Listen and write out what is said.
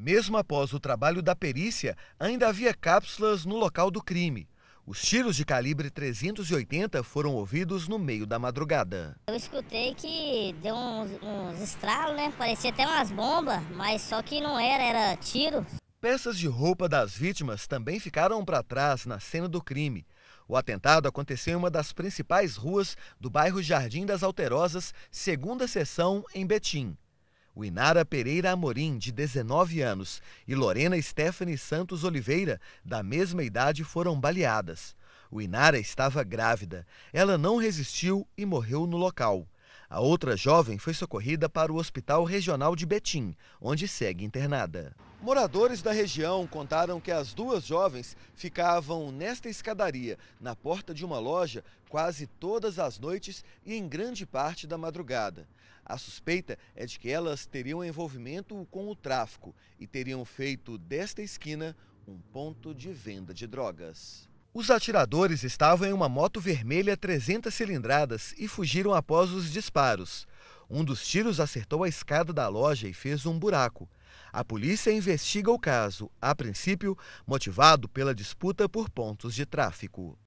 Mesmo após o trabalho da perícia, ainda havia cápsulas no local do crime. Os tiros de calibre 380 foram ouvidos no meio da madrugada. Eu escutei que deu uns, uns estralos, né? Parecia até umas bombas, mas só que não era, era tiro. Peças de roupa das vítimas também ficaram para trás na cena do crime. O atentado aconteceu em uma das principais ruas do bairro Jardim das Alterosas, segunda seção, em Betim o Inara Pereira Amorim, de 19 anos, e Lorena Stephanie Santos Oliveira, da mesma idade, foram baleadas. O Inara estava grávida. Ela não resistiu e morreu no local. A outra jovem foi socorrida para o Hospital Regional de Betim, onde segue internada. Moradores da região contaram que as duas jovens ficavam nesta escadaria, na porta de uma loja, quase todas as noites e em grande parte da madrugada. A suspeita é de que elas teriam envolvimento com o tráfico e teriam feito desta esquina um ponto de venda de drogas. Os atiradores estavam em uma moto vermelha 300 cilindradas e fugiram após os disparos. Um dos tiros acertou a escada da loja e fez um buraco. A polícia investiga o caso, a princípio motivado pela disputa por pontos de tráfico.